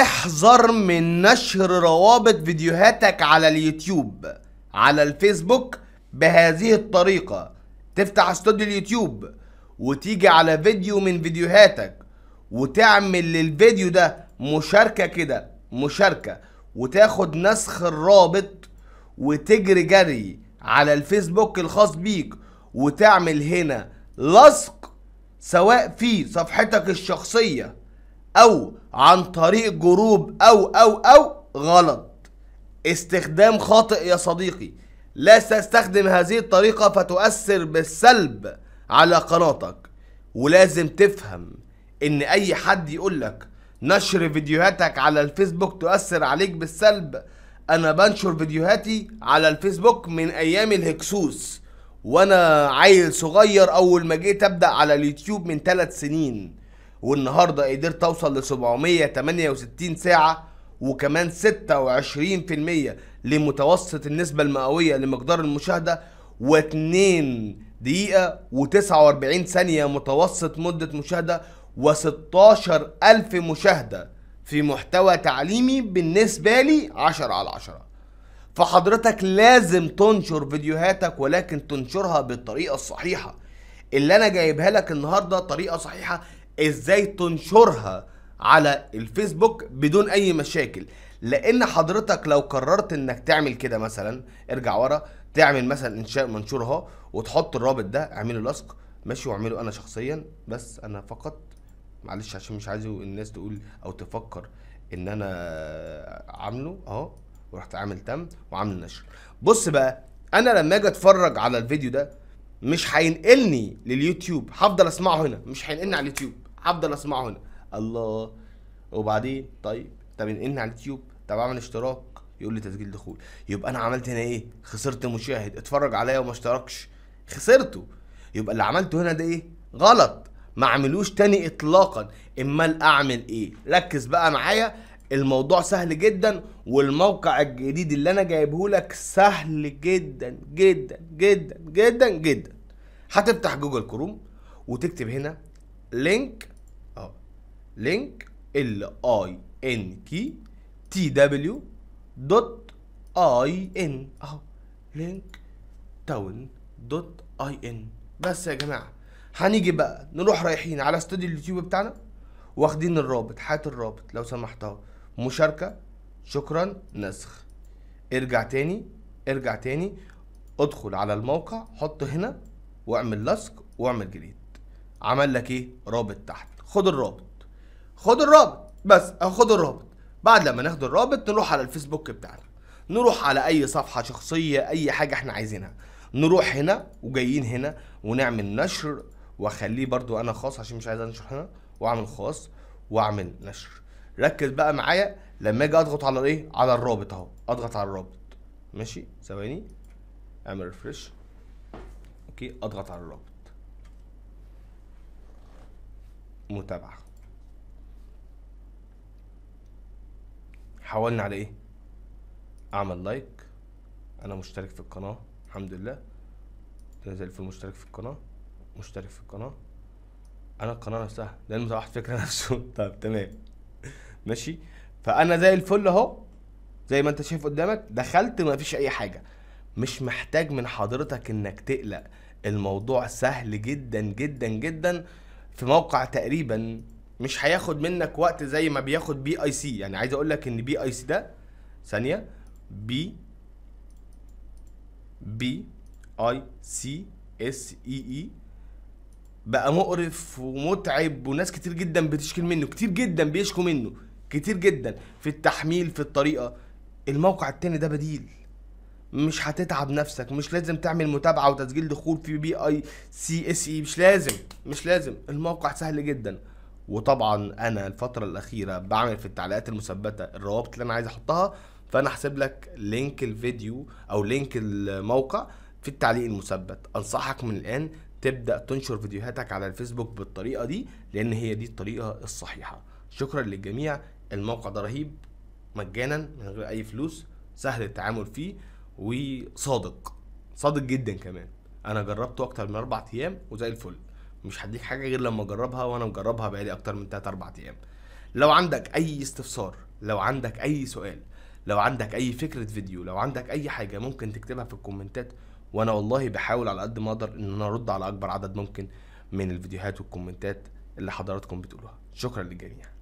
احذر من نشر روابط فيديوهاتك على اليوتيوب على الفيسبوك بهذه الطريقة تفتح استوديو اليوتيوب وتيجي على فيديو من فيديوهاتك وتعمل للفيديو ده مشاركة كده مشاركة وتاخد نسخ الرابط وتجري جري على الفيسبوك الخاص بيك وتعمل هنا لصق سواء في صفحتك الشخصيه أو عن طريق جروب أو أو أو غلط استخدام خاطئ يا صديقي لا تستخدم هذه الطريقة فتؤثر بالسلب على قناتك ولازم تفهم ان اي حد يقولك نشر فيديوهاتك على الفيسبوك تؤثر عليك بالسلب انا بنشر فيديوهاتي على الفيسبوك من ايام الهكسوس وانا عيل صغير اول ما جيت ابدا على اليوتيوب من ثلاث سنين والنهارده قدرت اوصل ل 768 ساعه وكمان 26% لمتوسط النسبه المئويه لمقدار المشاهده و2 دقيقه و49 ثانيه متوسط مده مشاهده و16000 مشاهده في محتوى تعليمي بالنسبه لي 10 على 10 فحضرتك لازم تنشر فيديوهاتك ولكن تنشرها بالطريقه الصحيحه اللي انا جايبها لك النهارده طريقه صحيحه ازاي تنشرها على الفيسبوك بدون اي مشاكل لان حضرتك لو قررت انك تعمل كده مثلا ارجع ورا تعمل مثلا انشاء منشور اهو وتحط الرابط ده اعمله لصق ماشي واعمله انا شخصيا بس انا فقط معلش عشان مش عايز الناس تقول او تفكر ان انا عامله اهو ورحت عامل تم وعامل نشر بص بقى انا لما اجي اتفرج على الفيديو ده مش هينقلني لليوتيوب هفضل اسمعه هنا مش هينقلني على اليوتيوب هفضل اسمعه هنا الله وبعدين طيب طب ينقلني على اليوتيوب طب اعمل اشتراك يقول لي تسجيل دخول يبقى انا عملت هنا ايه خسرت مشاهد اتفرج عليا وما اشتركش خسرته يبقى اللي عملته هنا ده ايه غلط ما اعملوش تاني اطلاقا امال اعمل ايه ركز بقى معايا الموضوع سهل جدا والموقع الجديد اللي انا جايبه لك سهل جدا جدا جدا جدا جدا هتفتح جوجل كروم وتكتب هنا لينك اهو لينك ال اي ان كي تي دبليو دوت اي ان اهو لينك تاون دوت اي ان بس يا جماعه هنيجي بقى نروح رايحين على استوديو اليوتيوب بتاعنا واخدين الرابط هات الرابط لو سمحت اهو مشاركة شكرا نسخ ارجع تاني ارجع تاني ادخل على الموقع حط هنا واعمل لصق واعمل جريد عمل لك ايه رابط تحت خد الرابط خد الرابط بس خد الرابط بعد لما ناخد الرابط نروح على الفيسبوك بتاعنا نروح على اي صفحه شخصيه اي حاجه احنا عايزينها نروح هنا وجايين هنا ونعمل نشر واخليه برضو انا خاص عشان مش عايز انشر هنا واعمل خاص واعمل نشر ركز بقى معايا لما اجي اضغط على الايه على الرابط اهو اضغط على الرابط ماشي ثواني اعمل ريفرش اوكي اضغط على الرابط متابعه حاولنا على ايه اعمل لايك انا مشترك في القناه الحمد لله تنزل في المشترك في القناه مشترك في القناه انا القناه نفسها لان المتوحد فكره نفسه طب تمام ماشي فانا زي الفل اهو زي ما انت شايف قدامك دخلت ما فيش اي حاجه مش محتاج من حضرتك انك تقلق الموضوع سهل جدا جدا جدا في موقع تقريبا مش هياخد منك وقت زي ما بياخد بي اي سي يعني عايز اقول لك ان بي اي سي ده ثانيه بي بي اي سي اس اي اي بقى مقرف ومتعب وناس كتير جدا بتشكي منه كتير جدا بيشكوا منه كتير جدا في التحميل في الطريقه الموقع التاني ده بديل مش هتتعب نفسك مش لازم تعمل متابعه وتسجيل دخول في بي اي سي اس اي مش لازم مش لازم الموقع سهل جدا وطبعا انا الفتره الاخيره بعمل في التعليقات المثبته الروابط اللي انا عايز احطها فانا هسيب لك لينك الفيديو او لينك الموقع في التعليق المثبت انصحك من الان تبدا تنشر فيديوهاتك على الفيسبوك بالطريقه دي لان هي دي الطريقه الصحيحه شكرا للجميع الموقع ده رهيب مجانا من غير اي فلوس سهل التعامل فيه وصادق صادق جدا كمان انا جربته اكتر من اربع ايام وزي الفل مش هديك حاجه غير لما اجربها وانا مجربها بقالي اكتر من 3 اربع ايام لو عندك اي استفسار لو عندك اي سؤال لو عندك اي فكره فيديو لو عندك اي حاجه ممكن تكتبها في الكومنتات وانا والله بحاول على قد ما اقدر ان انا ارد على اكبر عدد ممكن من الفيديوهات والكومنتات اللي حضراتكم بتقولوها شكرا للجميع